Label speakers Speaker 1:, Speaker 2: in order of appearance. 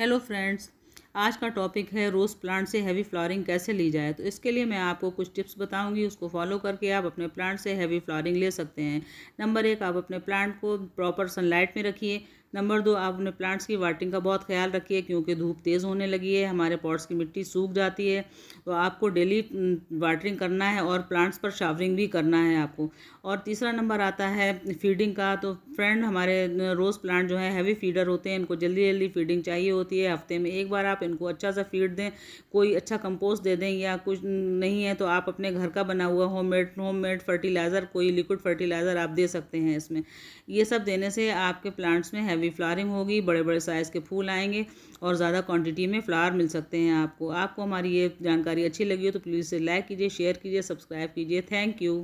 Speaker 1: hello friends आज का topic है रोज़ प्लांट से हैवी फ्लावरिंग कैसे ली जाए तो इसके लिए मैं आपको कुछ टिप्स बताऊंगी उसको फॉलो करके आप अपने प्लांट से हैवी फ्लावरिंग ले सकते हैं नंबर एक आप अपने प्लांट को प्रॉपर सनलाइट में रखिए नंबर दो आप अपने प्लांट्स की वाटरिंग का बहुत ख्याल रखिए क्योंकि धूप तेज़ होने लगी है हमारे पॉट्स की मिट्टी सूख जाती है तो आपको डेली वाटरिंग करना है और प्लांट्स पर शावरिंग भी करना है आपको और तीसरा नंबर आता है फीडिंग का तो फ्रेंड हमारे रोज़ प्लांट जो है हैवी फीडर होते हैं इनको जल्दी जल्दी फीडिंग चाहिए होती है हफ्ते में एक बार आप इनको अच्छा सा फीड दें कोई अच्छा कंपोस्ट दे दें या कुछ नहीं है तो आप अपने घर का बना हुआ home made home made fertiliser कोई लिक्विड फर्टिलाइज़र आप दे सकते हैं इसमें ये सब देने से आपके प्लांट्स में हैवी लंबी फ्लारिंग होगी बड़े बड़े साइज़ के फूल आएंगे और ज़्यादा क्वांटिटी में फ्लावर मिल सकते हैं आपको आपको हमारी ये जानकारी अच्छी लगी हो तो प्लीज़ इसे लाइक कीजिए शेयर कीजिए सब्सक्राइब कीजिए थैंक यू